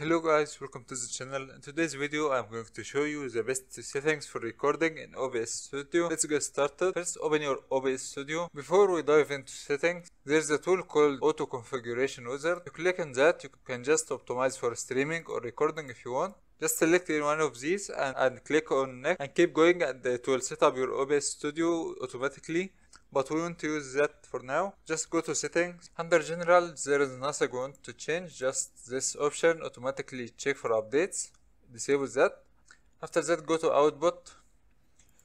Hello guys, welcome to the channel. In today's video I'm going to show you the best settings for recording in OBS Studio. Let's get started. First open your OBS Studio. Before we dive into settings, there's a tool called Auto Configuration Wizard. You click on that, you can just optimize for streaming or recording if you want. Just select one of these and, and click on next and keep going and it will set up your OBS studio automatically but we won't use that for now just go to settings under general there is nothing to change just this option automatically check for updates disable that after that go to output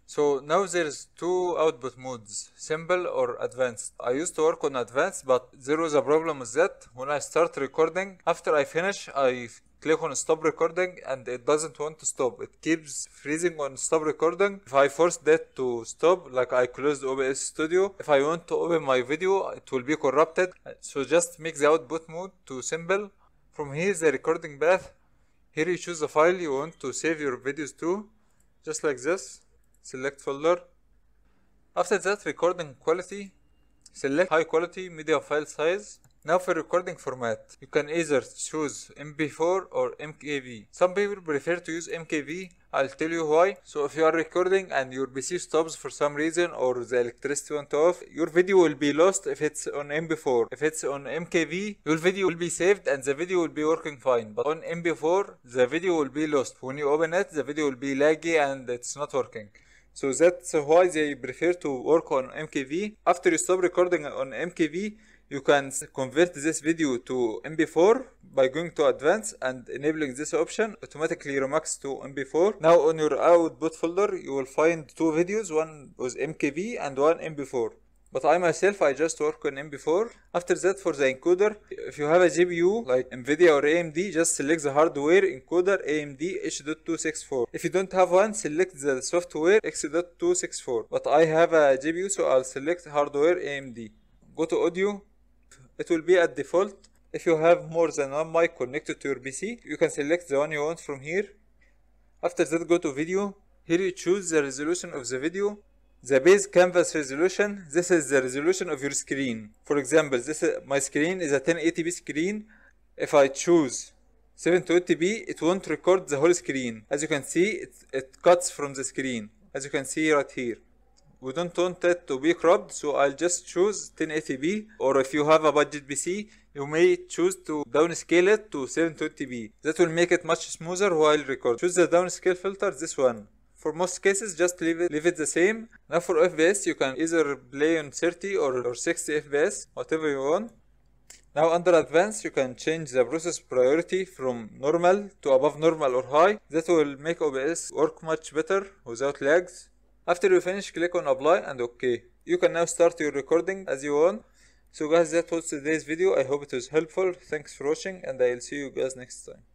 so now there's two output modes, simple or advanced. I used to work on advanced, but there was a problem with that. When I start recording, after I finish, I click on stop recording and it doesn't want to stop it keeps freezing on stop recording if i force that to stop like i closed obs studio if i want to open my video it will be corrupted uh, so just make the output mode to simple from here is the recording path here you choose the file you want to save your videos to just like this select folder after that recording quality select high quality media file size now for recording format, you can either choose MP4 or MKV. Some people prefer to use MKV, I'll tell you why. So if you are recording and your PC stops for some reason or the electricity went off, your video will be lost if it's on MP4. If it's on MKV, your video will be saved and the video will be working fine. But on MP4, the video will be lost. When you open it, the video will be laggy and it's not working. So that's why they prefer to work on MKV. After you stop recording on MKV, you can convert this video to mp4 by going to advanced and enabling this option automatically remux to mp4 now on your output folder you will find two videos one was mkv and one mp4 but I myself I just work on mp 4 After that for the encoder, if you have a GPU like NVIDIA or AMD, just select the hardware encoder AMD H.264. If you don't have one, select the software X.264. But I have a GPU so I'll select hardware AMD. Go to audio, it will be at default. If you have more than one mic connected to your PC, you can select the one you want from here. After that go to video. Here you choose the resolution of the video. The base canvas resolution, this is the resolution of your screen. For example, this is, my screen is a 1080p screen. If I choose 720p, it won't record the whole screen. As you can see, it, it cuts from the screen. As you can see right here we don't want it to be cropped so I'll just choose 1080p or if you have a budget PC you may choose to downscale it to 720p that will make it much smoother while recording choose the downscale filter this one for most cases just leave it, leave it the same now for fps you can either play on 30 or, or 60 fps whatever you want now under advanced you can change the process priority from normal to above normal or high that will make obs work much better without lags after you finish, click on apply and OK. You can now start your recording as you want. So guys, that was today's video. I hope it was helpful. Thanks for watching and I'll see you guys next time.